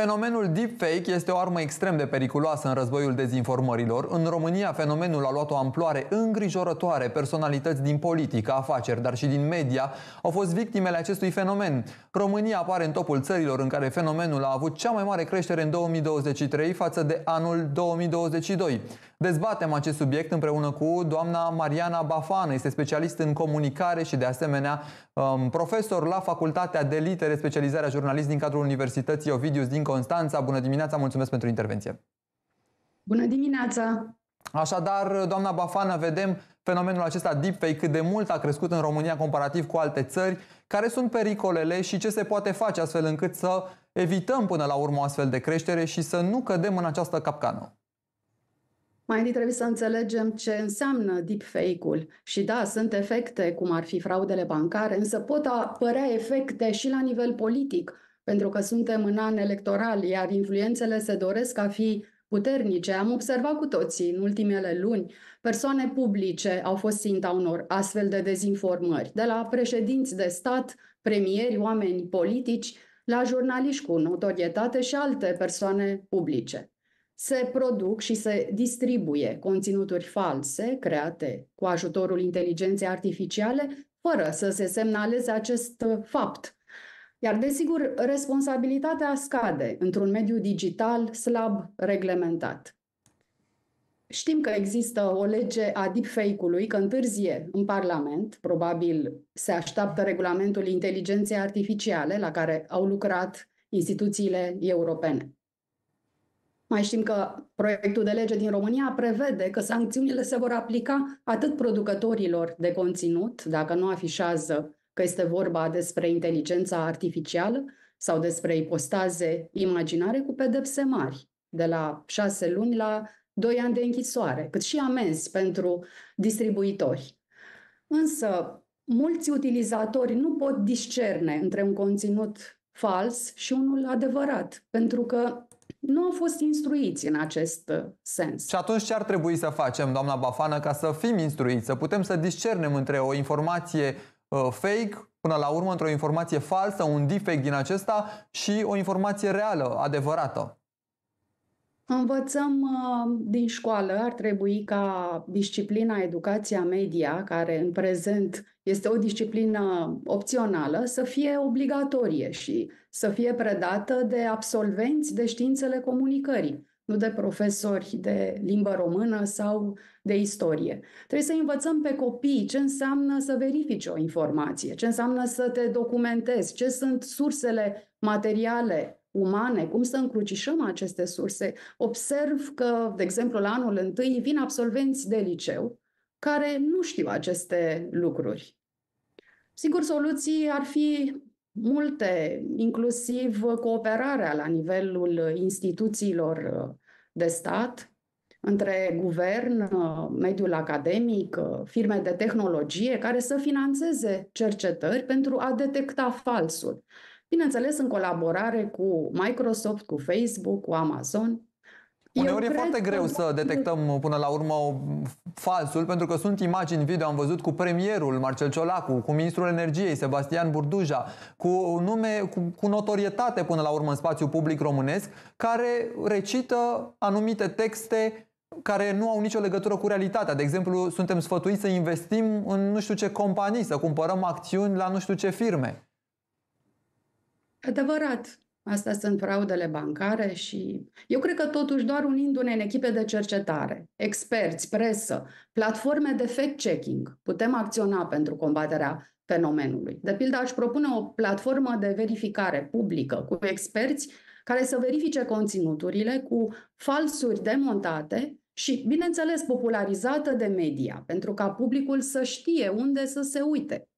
Fenomenul deepfake este o armă extrem de periculoasă în războiul dezinformărilor. În România, fenomenul a luat o amploare îngrijorătoare. Personalități din politică, afaceri, dar și din media au fost victimele acestui fenomen. România apare în topul țărilor în care fenomenul a avut cea mai mare creștere în 2023 față de anul 2022. Dezbatem acest subiect împreună cu doamna Mariana Bafană, Este specialist în comunicare și, de asemenea, um, profesor la Facultatea de Litere, specializarea jurnalist din cadrul Universității Ovidius din Constanța. Bună dimineața, mulțumesc pentru intervenție. Bună dimineața! Așadar, doamna Bafană, vedem fenomenul acesta deepfake, cât de mult a crescut în România comparativ cu alte țări, care sunt pericolele și ce se poate face astfel încât să evităm până la urmă o astfel de creștere și să nu cădem în această capcană. Mai întâi trebuie să înțelegem ce înseamnă deepfake-ul. Și da, sunt efecte, cum ar fi fraudele bancare, însă pot apărea efecte și la nivel politic pentru că suntem în an electoral, iar influențele se doresc a fi puternice. Am observat cu toții în ultimele luni, persoane publice au fost ținta unor astfel de dezinformări, de la președinți de stat, premieri, oameni politici, la jurnaliști cu notorietate și alte persoane publice. Se produc și se distribuie conținuturi false create cu ajutorul inteligenței artificiale, fără să se semnaleze acest fapt iar, desigur, responsabilitatea scade într-un mediu digital slab reglementat. Știm că există o lege a deepfake-ului, că întârzie în Parlament, probabil se așteaptă regulamentul inteligenței artificiale la care au lucrat instituțiile europene. Mai știm că proiectul de lege din România prevede că sancțiunile se vor aplica atât producătorilor de conținut, dacă nu afișează că este vorba despre inteligența artificială sau despre ipostaze imaginare cu pedepse mari, de la șase luni la doi ani de închisoare, cât și amenzi pentru distribuitori. Însă, mulți utilizatori nu pot discerne între un conținut fals și unul adevărat, pentru că nu au fost instruiți în acest uh, sens. Și atunci ce ar trebui să facem, doamna Bafană, ca să fim instruiți, să putem să discernem între o informație Uh, fake, până la urmă într-o informație falsă, un defect din acesta și o informație reală, adevărată. Învățăm uh, din școală, ar trebui ca disciplina educația media, care în prezent este o disciplină opțională, să fie obligatorie și să fie predată de absolvenți de științele comunicării nu de profesori de limbă română sau de istorie. Trebuie să învățăm pe copii ce înseamnă să verifici o informație, ce înseamnă să te documentezi, ce sunt sursele materiale umane, cum să încrucișăm aceste surse. Observ că, de exemplu, la anul întâi vin absolvenți de liceu care nu știu aceste lucruri. Sigur, soluții ar fi multe, inclusiv cooperarea la nivelul instituțiilor uh, de stat, între guvern, uh, mediul academic, uh, firme de tehnologie care să financeze cercetări pentru a detecta falsul. Bineînțeles, în colaborare cu Microsoft, cu Facebook, cu Amazon. Uneori e foarte greu să detectăm până la urmă falsul, pentru că sunt imagini video, am văzut cu premierul Marcel Ciolacu, cu ministrul energiei Sebastian Burduja, cu nume, cu, cu notorietate până la urmă în spațiul public românesc, care recită anumite texte care nu au nicio legătură cu realitatea. De exemplu, suntem sfătuiți să investim în nu știu ce companii, să cumpărăm acțiuni la nu știu ce firme. Adevărat, Astea sunt fraudele bancare și eu cred că totuși doar unindu-ne în echipe de cercetare, experți, presă, platforme de fact-checking, putem acționa pentru combaterea fenomenului. De pildă, aș propune o platformă de verificare publică cu experți care să verifice conținuturile cu falsuri demontate și, bineînțeles, popularizată de media, pentru ca publicul să știe unde să se uite.